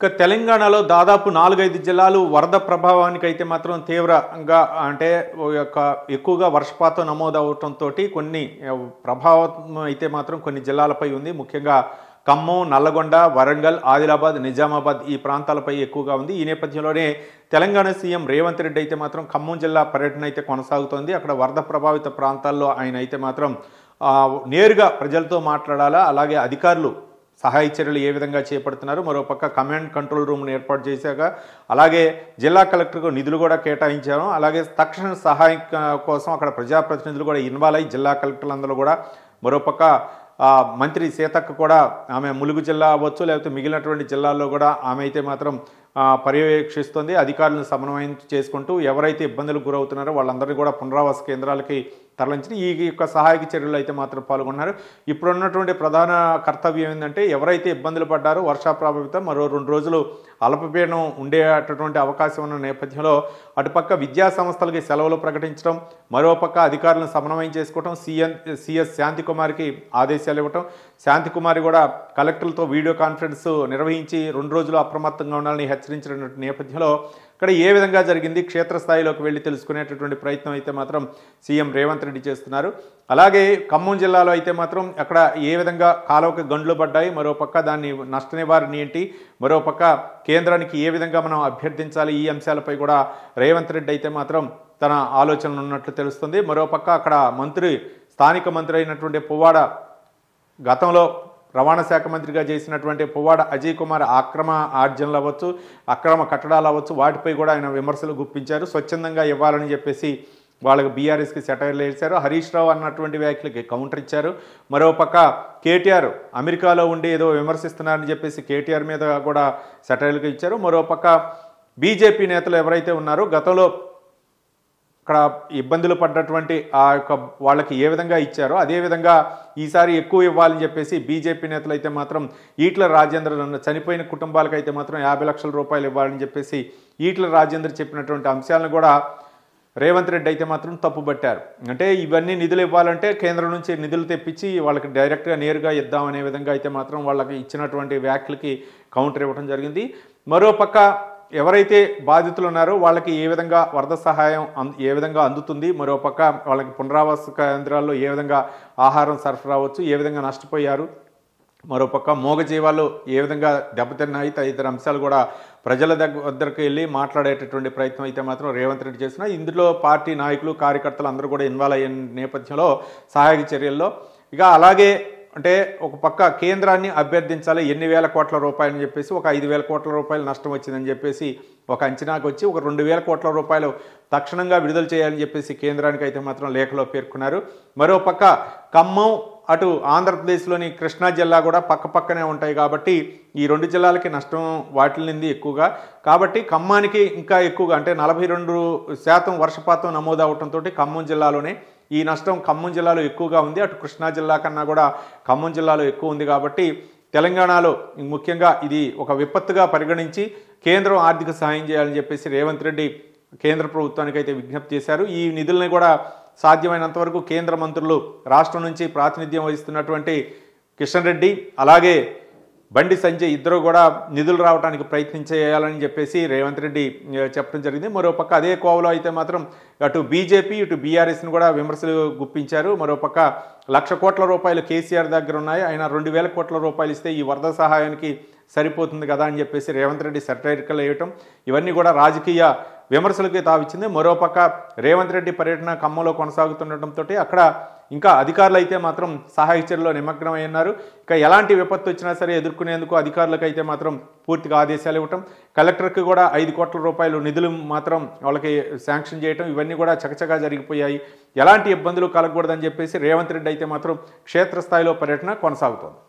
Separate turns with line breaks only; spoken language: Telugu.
ఇక తెలంగాణలో దాదాపు నాలుగైదు జిల్లాలు వరద ప్రభావానికి అయితే మాత్రం తీవ్రంగా అంటే యొక్క ఎక్కువగా వర్షపాతం నమోదవటంతో కొన్ని ప్రభావం అయితే మాత్రం కొన్ని జిల్లాలపై ఉంది ముఖ్యంగా ఖమ్మం నల్లగొండ వరంగల్ ఆదిలాబాద్ నిజామాబాద్ ఈ ప్రాంతాలపై ఎక్కువగా ఉంది ఈ నేపథ్యంలోనే తెలంగాణ సీఎం రేవంత్ రెడ్డి అయితే మాత్రం ఖమ్మం జిల్లా పర్యటన అయితే కొనసాగుతోంది అక్కడ వరద ప్రభావిత ప్రాంతాల్లో ఆయన అయితే మాత్రం నేరుగా ప్రజలతో మాట్లాడాలా అలాగే అధికారులు సహాయ చర్యలు ఏ విధంగా చేపడుతున్నారు మరోపక్క కమాండ్ కంట్రోల్ రూమ్ను ఏర్పాటు చేశాక అలాగే జిల్లా కలెక్టర్కు నిధులు కూడా కేటాయించారు అలాగే తక్షణ సహాయం కోసం అక్కడ ప్రజాప్రతినిధులు కూడా ఇన్వాల్వ్ అయ్యి జిల్లా కలెక్టర్లందరూ కూడా మరోపక్క మంత్రి సీతక్క కూడా ఆమె ములుగు జిల్లా అవ్వచ్చు లేకపోతే మిగిలినటువంటి జిల్లాల్లో కూడా ఆమె అయితే మాత్రం పర్యవేక్షిస్తుంది అధికారులను సమన్వయం చేసుకుంటూ ఎవరైతే ఇబ్బందులకు గురవుతున్నారో వాళ్ళందరినీ కూడా పునరావాస కేంద్రాలకి తరలించిన ఈ యొక్క సహాయక చర్యలు అయితే మాత్రం పాల్గొన్నారు ఇప్పుడున్నటువంటి ప్రధాన కర్తవ్యం ఏంటంటే ఎవరైతే ఇబ్బందులు పడ్డారో వర్షా ప్రభావితం మరో రెండు రోజులు అల్పపీడనం ఉండేటటువంటి అవకాశం ఉన్న నేపథ్యంలో అటుపక్క విద్యా సంస్థలకి సెలవులు ప్రకటించడం మరోపక్క అధికారులను సమన్వయం చేసుకోవడం సీఎం సిఎస్ శాంతికుమారికి ఆదేశాలు ఇవ్వటం శాంతికుమారి కూడా కలెక్టర్లతో వీడియో కాన్ఫరెన్స్ నిర్వహించి రెండు రోజులు అప్రమత్తంగా ఉండాలని హెచ్చరించిన నేపథ్యంలో ఇక్కడ ఏ విధంగా జరిగింది క్షేత్రస్థాయిలోకి వెళ్ళి తెలుసుకునేటటువంటి ప్రయత్నం అయితే మాత్రం సీఎం రేవంత్ రెడ్డి చేస్తున్నారు అలాగే ఖమ్మం జిల్లాలో అయితే మాత్రం అక్కడ ఏ విధంగా కాలువకి గండ్లు పడ్డాయి మరోపక్క దాన్ని నష్ట నివారణ ఏంటి మరోపక్క కేంద్రానికి ఏ విధంగా మనం అభ్యర్థించాలి ఈ అంశాలపై కూడా రేవంత్ రెడ్డి అయితే మాత్రం తన ఆలోచనలు ఉన్నట్లు తెలుస్తుంది మరోపక్క అక్కడ మంత్రి స్థానిక మంత్రి అయినటువంటి పువ్వాడ గతంలో రవాణా శాఖ మంత్రిగా చేసినటువంటి పువ్వాడ అజయ్ కుమార్ అక్రమ ఆర్జనలు అవ్వచ్చు అక్రమ కట్టడాలు అవ్వచ్చు వాటిపై కూడా ఆయన విమర్శలు గుప్పించారు స్వచ్ఛందంగా ఇవ్వాలని చెప్పేసి వాళ్ళకి బీఆర్ఎస్కి సెటైర్లు వేశారు హరీష్ రావు అన్నటువంటి వ్యాఖ్యలకి కౌంటర్ ఇచ్చారు మరోపక్క కేటీఆర్ అమెరికాలో ఉండి ఏదో విమర్శిస్తున్నారని చెప్పేసి కేటీఆర్ మీద కూడా సెటైర్లకు ఇచ్చారు మరోపక్క బీజేపీ నేతలు ఎవరైతే ఉన్నారో గతంలో అక్కడ ఇబ్బందులు పడ్డటువంటి ఆ యొక్క వాళ్ళకి ఏ విధంగా ఇచ్చారో అదేవిధంగా ఈసారి ఎక్కువ ఇవ్వాలని చెప్పేసి బీజేపీ నేతలు అయితే మాత్రం ఈట్ల రాజేంద్ర చనిపోయిన కుటుంబాలకు అయితే మాత్రం యాభై లక్షల రూపాయలు ఇవ్వాలని చెప్పేసి ఈట్ల రాజేంద్ర చెప్పినటువంటి అంశాలను కూడా రేవంత్ రెడ్డి అయితే మాత్రం తప్పుబట్టారు అంటే ఇవన్నీ నిధులు ఇవ్వాలంటే కేంద్రం నుంచి నిధులు తెప్పించి వాళ్ళకి డైరెక్ట్గా నేరుగా ఇద్దామనే విధంగా అయితే మాత్రం వాళ్ళకి ఇచ్చినటువంటి వ్యాఖ్యలకి కౌంటర్ ఇవ్వడం జరిగింది మరోపక్క ఎవరైతే బాధితులు ఉన్నారో వాళ్ళకి ఏ విధంగా వరద సహాయం ఏ విధంగా అందుతుంది మరోపక్క వాళ్ళకి పునరావాస కేంద్రాల్లో ఏ విధంగా ఆహారం సరఫరా అవచ్చు ఏ విధంగా నష్టపోయారు మరోపక్క మూగజీవాలు ఏ విధంగా దెబ్బతిన్నాయి తదితర అంశాలు కూడా ప్రజల దగ్గరికి వెళ్ళి మాట్లాడేటటువంటి ప్రయత్నం అయితే మాత్రం రేవంత్ రెడ్డి చేసిన ఇందులో పార్టీ నాయకులు కార్యకర్తలు అందరూ కూడా ఇన్వాల్వ్ అయ్యే నేపథ్యంలో సహాయక చర్యల్లో ఇక అలాగే అంటే ఒక పక్క కేంద్రాన్ని అభ్యర్థించాలి ఎన్ని వేల కోట్ల రూపాయలని చెప్పేసి ఒక ఐదు వేల కోట్ల రూపాయలు నష్టం వచ్చిందని చెప్పేసి ఒక అంచనాకు వచ్చి ఒక రెండు వేల కోట్ల రూపాయలు తక్షణంగా విడుదల చేయాలని చెప్పేసి కేంద్రానికి అయితే మాత్రం లేఖలో పేర్కొన్నారు మరోపక్క ఖమ్మం అటు ఆంధ్రప్రదేశ్లోని కృష్ణా జిల్లా కూడా పక్క పక్కనే ఉంటాయి కాబట్టి ఈ రెండు జిల్లాలకి నష్టం వాటిల్నింది ఎక్కువగా కాబట్టి ఖమ్మానికి ఇంకా ఎక్కువగా అంటే నలభై రెండు శాతం వర్షపాతం నమోదవడంతో ఖమ్మం జిల్లాలోనే ఈ నష్టం ఖమ్మం జిల్లాలో ఎక్కువగా ఉంది అటు కృష్ణా జిల్లా కన్నా కూడా ఖమ్మం జిల్లాలో ఎక్కువ ఉంది కాబట్టి తెలంగాణలో ముఖ్యంగా ఇది ఒక విపత్తుగా పరిగణించి కేంద్రం ఆర్థిక సహాయం చేయాలని చెప్పేసి రేవంత్ రెడ్డి కేంద్ర ప్రభుత్వానికైతే విజ్ఞప్తి చేశారు ఈ నిధుల్ని కూడా సాధ్యమైనంతవరకు కేంద్ర మంత్రులు రాష్ట్రం నుంచి ప్రాతినిధ్యం వహిస్తున్నటువంటి కిషన్ రెడ్డి అలాగే బండి సంజయ్ ఇద్దరు కూడా నిధులు రావడానికి ప్రయత్నం చేయాలని చెప్పేసి రేవంత్ రెడ్డి చెప్పడం జరిగింది మరోపక్క అదే కోవలో అయితే మాత్రం అటు బీజేపీ ఇటు బీఆర్ఎస్ని కూడా విమర్శలు గుప్పించారు మరోపక్క లక్ష కోట్ల రూపాయలు కేసీఆర్ దగ్గర ఉన్నాయి ఆయన రెండు వేల కోట్ల రూపాయలు ఇస్తే ఈ వరద సహాయానికి సరిపోతుంది కదా అని చెప్పేసి రేవంత్ రెడ్డి సెటైర్కలు వేయటం ఇవన్నీ కూడా రాజకీయ విమర్శలకి తావిచ్చింది మరోపక్క రేవంత్ రెడ్డి పర్యటన ఖమ్మంలో కొనసాగుతుండటంతో అక్కడ ఇంకా అధికారులు అయితే మాత్రం సహాయ సహాయచర్యలో నిమగ్నమై ఉన్నారు ఇక ఎలాంటి విపత్తు వచ్చినా సరే ఎదుర్కొనేందుకు అధికారులకు అయితే మాత్రం పూర్తిగా ఆదేశాలు ఇవ్వటం కలెక్టర్కి కూడా ఐదు కోట్ల రూపాయలు నిధులు మాత్రం వాళ్ళకి శాంక్షన్ చేయటం ఇవన్నీ కూడా చకచకా జరిగిపోయాయి ఎలాంటి ఇబ్బందులు కలగకూడదని చెప్పేసి రేవంత్ రెడ్డి అయితే మాత్రం క్షేత్రస్థాయిలో పర్యటన కొనసాగుతోంది